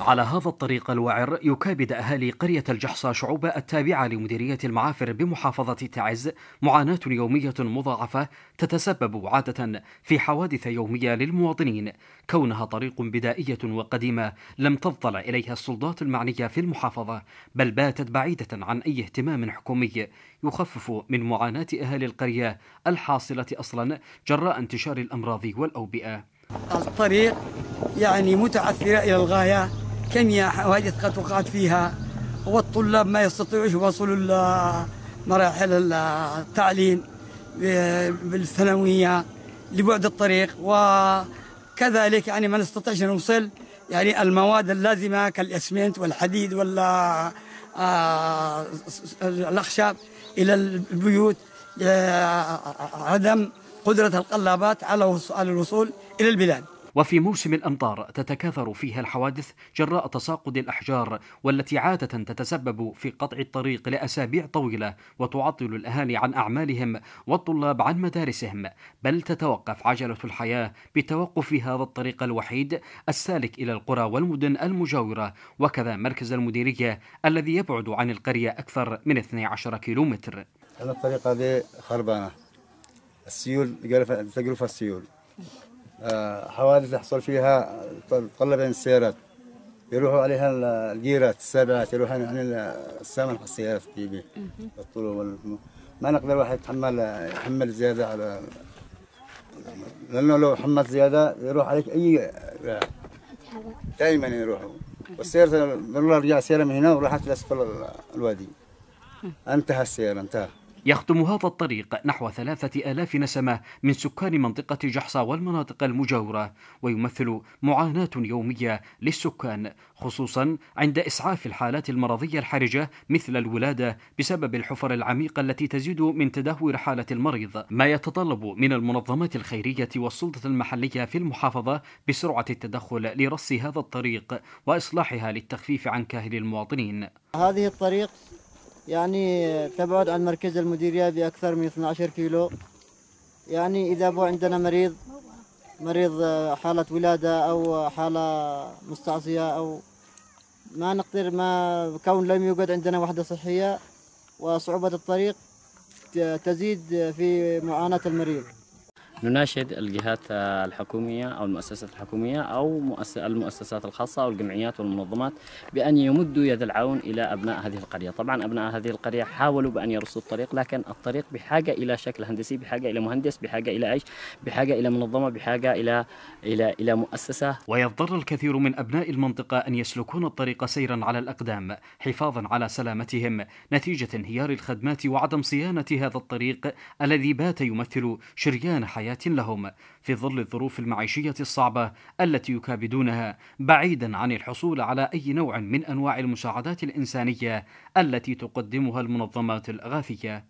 على هذا الطريق الوعر يكابد أهالي قرية الجحصة شعوب التابعة لمديرية المعافر بمحافظة تعز معاناة يومية مضاعفة تتسبب عادة في حوادث يومية للمواطنين كونها طريق بدائية وقديمة لم تفضل إليها السلطات المعنية في المحافظة بل باتت بعيدة عن أي اهتمام حكومي يخفف من معاناة أهالي القرية الحاصلة أصلا جراء انتشار الأمراض والأوبئة الطريق يعني متعثرة إلى الغاية كيمياء حوادث قد وقعت فيها والطلاب ما يستطيعوا يوصلوا مراحل التعليم بالثانوية لبعد الطريق وكذلك يعني ما نستطيعش نوصل يعني المواد اللازمة كالإسمنت والحديد ولا آه، الأخشاب إلى البيوت آه، عدم قدرة القلابات على الوصول إلى البلاد وفي موسم الأمطار تتكاثر فيها الحوادث جراء تساقط الأحجار والتي عادة تتسبب في قطع الطريق لأسابيع طويلة وتعطل الأهالي عن أعمالهم والطلاب عن مدارسهم بل تتوقف عجلة الحياة بتوقف هذا الطريق الوحيد السالك إلى القرى والمدن المجاورة وكذا مركز المديرية الذي يبعد عن القرية أكثر من 12 كيلومتر هذا الطريقة هذه خربانة السيول تقرف السيول حوادث يحصل فيها طلبين السيارات يروحوا عليها الجيرات السابعات يروحوا عن السامن في السيارات بيبي ما نقدر واحد يتحمل يحمل زياده على لانه لو حملت زياده يروح عليك اي دائما يروحوا والسيارة مرة رجع سيارة من هنا وراحت لأسفل الوادي انتهى السيارة انتهى يختم هذا الطريق نحو ثلاثة آلاف نسمة من سكان منطقة جحصة والمناطق المجاورة ويمثل معاناة يومية للسكان خصوصا عند إسعاف الحالات المرضية الحرجة مثل الولادة بسبب الحفر العميقة التي تزيد من تدهور حالة المريض ما يتطلب من المنظمات الخيرية والسلطة المحلية في المحافظة بسرعة التدخل لرص هذا الطريق وإصلاحها للتخفيف عن كاهل المواطنين هذه الطريق يعني تبعد عن مركز المديرية بأكثر من 12 كيلو يعني إذا بو عندنا مريض مريض آه، حالة ولادة أو حالة مستعصية أو ما نقدر ما كون لم يوجد عندنا وحدة صحية وصعوبة الطريق تزيد في معاناة المريض نناشد الجهات الحكومية أو المؤسسات الحكومية أو المؤسسات الخاصة أو الجمعيات والمنظمات بأن يمدوا يد العون إلى أبناء هذه القرية طبعا أبناء هذه القرية حاولوا بأن يرصوا الطريق لكن الطريق بحاجة إلى شكل هندسي بحاجة إلى مهندس بحاجة إلى أيش بحاجة إلى منظمة بحاجة إلى إلى إلى مؤسسة ويضطر الكثير من أبناء المنطقة أن يسلكون الطريق سيرا على الأقدام حفاظا على سلامتهم نتيجة انهيار الخدمات وعدم صيانة هذا الطريق الذي بات يمثل شريان حياة حياة لهم في ظل الظروف المعيشية الصعبة التي يكابدونها بعيدا عن الحصول على أي نوع من أنواع المساعدات الإنسانية التي تقدمها المنظمات الإغاثية.